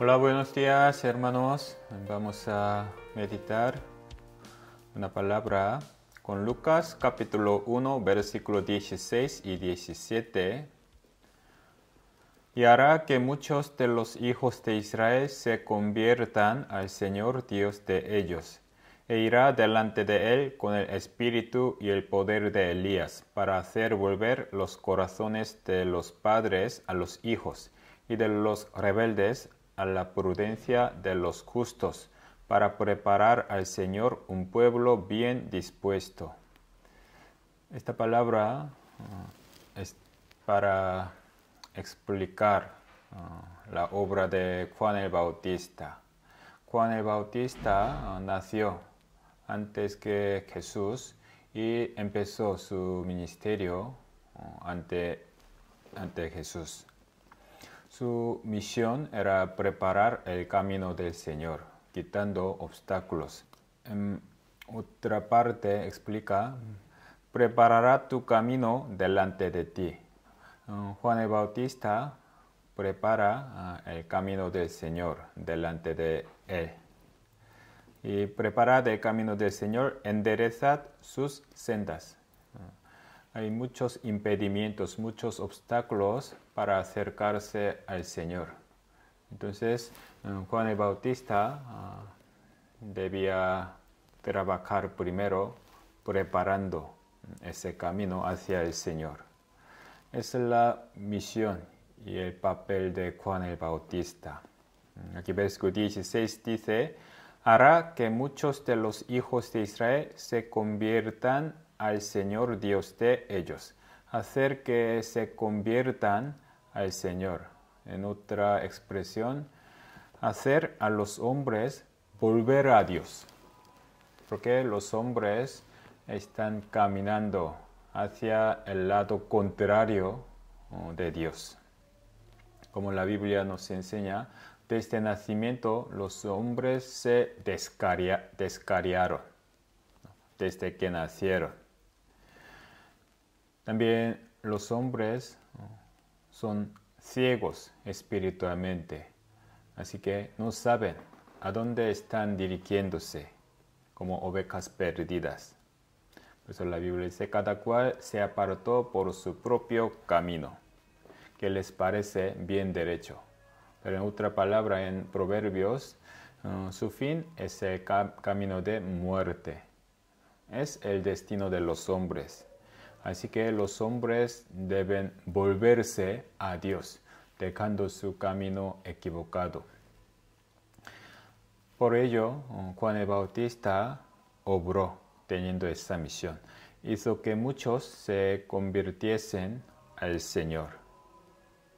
Hola, buenos días hermanos. Vamos a meditar una palabra con Lucas capítulo 1 versículo 16 y 17. Y hará que muchos de los hijos de Israel se conviertan al Señor Dios de ellos, e irá delante de él con el espíritu y el poder de Elías, para hacer volver los corazones de los padres a los hijos y de los rebeldes a la prudencia de los justos, para preparar al Señor un pueblo bien dispuesto. Esta palabra ah, es para explicar ah, la obra de Juan el Bautista. Juan el Bautista ah, nació antes que Jesús y empezó su ministerio ante Jesús. Su misión era preparar el camino del Señor, quitando obstáculos. En em, otra parte explica, preparará tu camino delante de ti. Eh, Juan el Bautista prepara eh, el camino del Señor delante de él. Y preparad el camino del Señor, enderezad sus sendas. Hay muchos impedimentos, muchos obstáculos para acercarse al Señor. Entonces, eh, Juan el Bautista ah, debía trabajar primero preparando ese camino hacia el Señor. Esa es la misión y el papel de Juan el Bautista. Mm, aquí que 16 dice, hará que muchos de los hijos de Israel se conviertan al Señor Dios de ellos, hacer que se conviertan al Señor. En otra expresión, hacer a los hombres volver a Dios, porque los hombres están caminando hacia el lado contrario de Dios. Como la Biblia nos enseña, desde nacimiento los hombres se descariaron desde que nacieron. También los hombres son ciegos espiritualmente, así que no saben a dónde están dirigiéndose como ovejas perdidas. Por eso la Biblia dice, cada cual se apartó por su propio camino, que les parece bien derecho. Pero en otra palabra, en Proverbios, su fin es el camino de muerte. Es el destino de los hombres. Así que los hombres deben volverse a Dios, dejando su camino equivocado. Por ello, Juan el Bautista obró teniendo esta misión. Hizo que muchos se convirtiesen al Señor.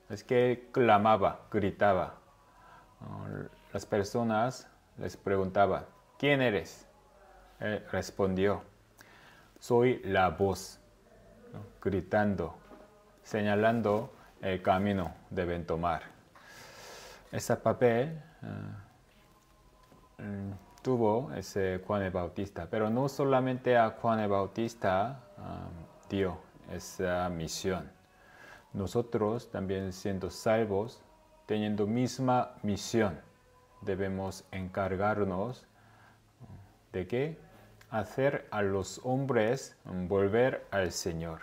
Es que clamaba, gritaba. Las personas les preguntaban, ¿quién eres? Él respondió, soy la voz gritando, señalando el camino deben tomar. Ese papel eh, mm, tuvo ese Juan el Bautista, pero no solamente a Juan el Bautista eh, dio esa misión. Nosotros también siendo salvos, teniendo misma misión, debemos encargarnos de que hacer a los hombres volver al Señor.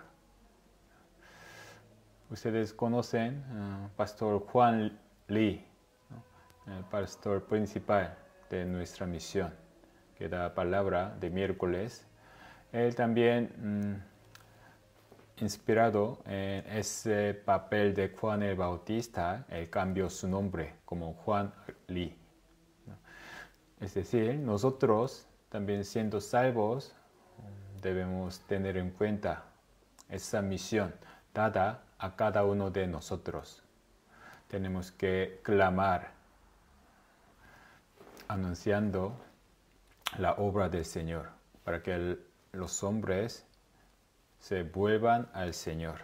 Ustedes conocen al eh, Pastor Juan Lee, el pastor principal de nuestra misión, que da palabra de miércoles. Él también, mm, inspirado en ese papel de Juan el Bautista, él cambió su nombre como Juan Lee. Es decir, nosotros también siendo salvos, debemos tener en cuenta esa misión dada a cada uno de nosotros. Tenemos que clamar anunciando la obra del Señor para que los hombres se vuelvan al Señor.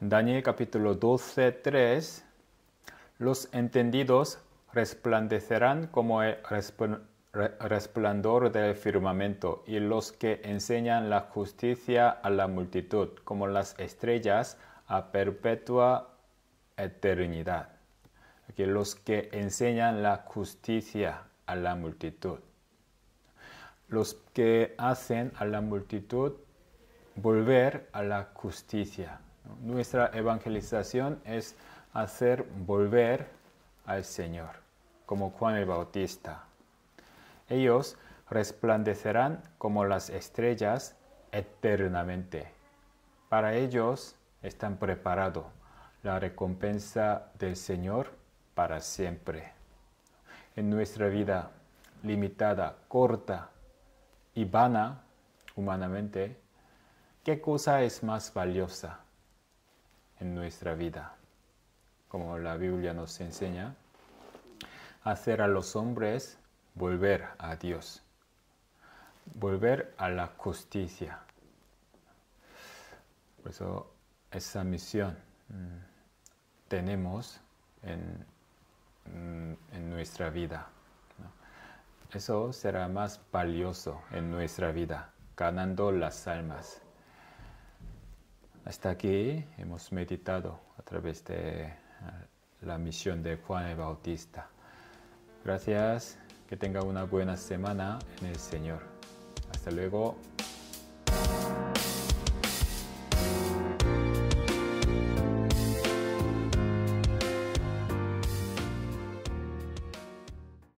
Daniel capítulo 12, 3. Los entendidos resplandecerán como el resplandor del firmamento, y los que enseñan la justicia a la multitud, como las estrellas a perpetua eternidad. los que enseñan la justicia a la multitud. Los que hacen a la multitud volver a la justicia. Nuestra evangelización es hacer volver al Señor, como Juan el Bautista. Ellos resplandecerán como las estrellas eternamente. Para ellos están preparado la recompensa del Señor para siempre. En nuestra vida limitada, corta y vana, humanamente, ¿qué cosa es más valiosa en nuestra vida? Como la Biblia nos enseña, hacer a los hombres volver a Dios, volver a la justicia. Por eso esa misión mm, tenemos en, mm, en, nuestra vida. Eso será más valioso en nuestra vida, ganando las almas. Hasta aquí hemos meditado a través de eh, la misión de Juan el Bautista. Gracias. Que tenga una buena semana en el Señor. Hasta luego.